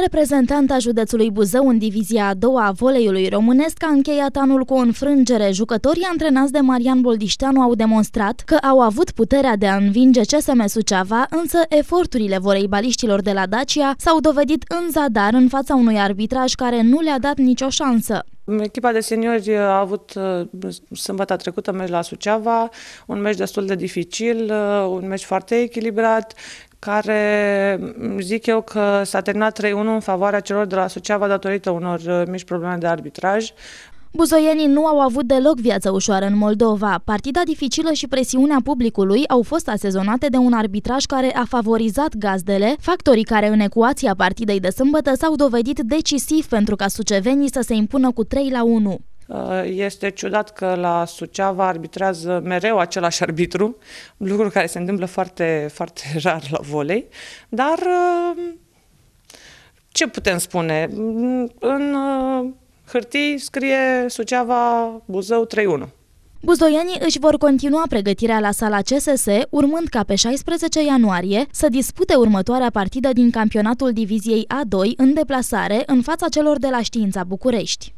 Reprezentanta județului Buzău în divizia a doua a voleiului românesc a încheiat anul cu o înfrângere. Jucătorii antrenați de Marian Boldișteanu au demonstrat că au avut puterea de a învinge CSM Suceava, însă eforturile voleibaliștilor de la Dacia s-au dovedit în zadar în fața unui arbitraj care nu le-a dat nicio șansă. Echipa de seniori a avut uh, sâmbătă trecută meci la Suceava, un meci destul de dificil, uh, un meci foarte echilibrat care mm, zic eu că s-a terminat 3-1 în favoarea celor de la Suceava datorită unor uh, mici probleme de arbitraj. Buzoienii nu au avut deloc viață ușoară în Moldova. Partida dificilă și presiunea publicului au fost asezonate de un arbitraj care a favorizat gazdele, factorii care în ecuația partidei de sâmbătă s-au dovedit decisiv pentru ca sucevenii să se impună cu 3 la 1. Uh, este ciudat că la Suceava arbitrează mereu același arbitru, lucru care se întâmplă foarte, foarte rar la volei, dar uh, ce putem spune? În uh, hârtii scrie Suceava Buzău 3-1. Buzoianii își vor continua pregătirea la sala CSS, urmând ca pe 16 ianuarie să dispute următoarea partidă din campionatul diviziei A2 în deplasare în fața celor de la Știința București.